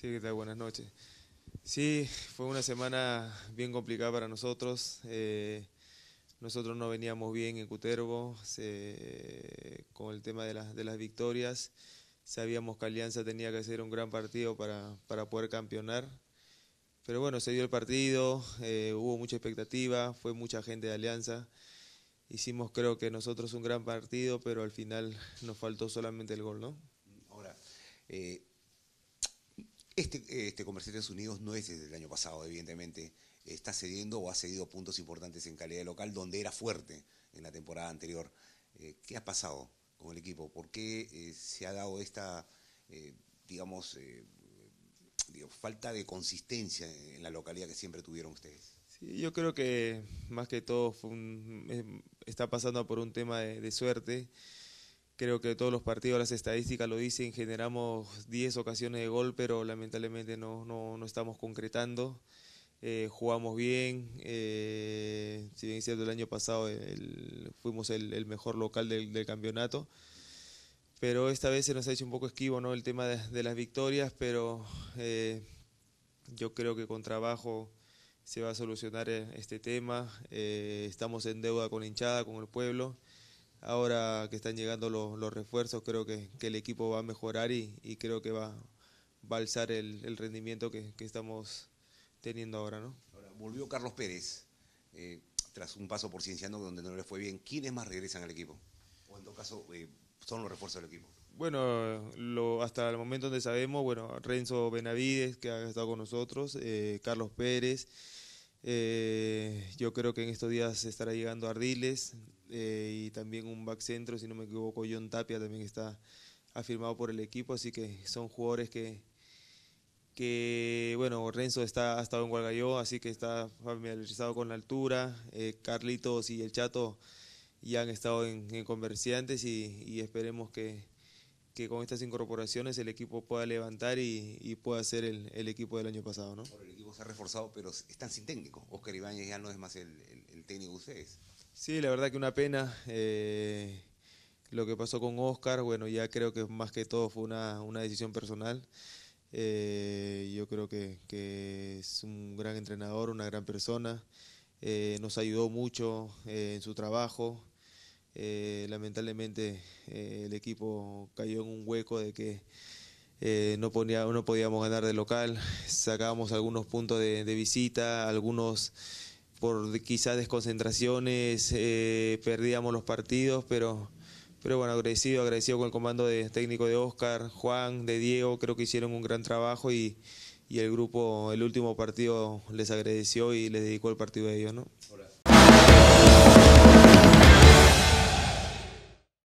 Sí, ¿qué tal? Buenas noches. Sí, fue una semana bien complicada para nosotros. Eh, nosotros no veníamos bien en Cutervo. con el tema de, las, de las victorias. Sabíamos que Alianza tenía que hacer un gran partido para, para poder campeonar. Pero bueno, se dio el partido, eh, hubo mucha expectativa, fue mucha gente de Alianza. Hicimos creo que nosotros un gran partido, pero al final nos faltó solamente el gol, ¿no? Ahora, eh, este, este de Estados Unidos no es desde el año pasado, evidentemente. Está cediendo o ha cedido puntos importantes en calidad local donde era fuerte en la temporada anterior. Eh, ¿Qué ha pasado con el equipo? ¿Por qué eh, se ha dado esta, eh, digamos, falta de consistencia en la localidad que siempre tuvieron ustedes? Sí, yo creo que más que todo fue está pasando por un tema de suerte. Creo que todos los partidos, las estadísticas lo dicen, generamos 10 ocasiones de gol, pero lamentablemente no, no, no estamos concretando. Eh, jugamos bien, eh, si bien es cierto, el año pasado fuimos el, mejor local del, campeonato, pero esta vez se nos ha hecho un poco esquivo ¿no? el tema de, las victorias, pero eh, yo creo que con trabajo se va a solucionar este tema. estamos en deuda con hinchada, con el pueblo ahora que están llegando los, refuerzos, creo que, el equipo va a mejorar y, creo que va, a alzar el, rendimiento que, estamos teniendo ahora. ¿no? volvió Carlos Pérez, eh, tras un paso por Cienciano donde no le fue bien. ¿Quiénes más regresan al equipo? O en todo caso, eh, son los refuerzos del equipo. Bueno, hasta el momento donde sabemos, bueno, Renzo Benavides, que ha estado con nosotros, eh, Carlos Pérez, yo creo que en estos días estará llegando Ardiles, eh, y también un back centro, si no me equivoco, John Tapia también está afirmado por el equipo, así que son jugadores que, que bueno, Renzo está, ha estado en Guargalló, así que está familiarizado con la altura, eh, Carlitos y el Chato ya han estado en, en Comerciantes y, esperemos que, que, con estas incorporaciones el equipo pueda levantar y, pueda ser el, equipo del año pasado. ¿no? el equipo se ha reforzado, pero están sin técnico. Oscar Ibáñez ya no es más el, técnico de ustedes. Sí, la verdad que una pena. Eh, lo que pasó con Oscar, bueno, ya creo que más que todo fue una, una decisión personal. Eh, yo creo que, es un gran entrenador, una gran persona. Eh, nos ayudó mucho en su trabajo. lamentablemente el equipo cayó en un hueco de que no, ponía, no podíamos ganar de local. Sacábamos algunos puntos de visita, algunos por quizás desconcentraciones, eh, perdíamos los partidos, pero, pero bueno, agradecido, agradecido con el comando de, técnico de Oscar, Juan, de Diego, creo que hicieron un gran trabajo y, y el grupo, el último partido les agradeció y les dedicó el partido a ellos, ¿no?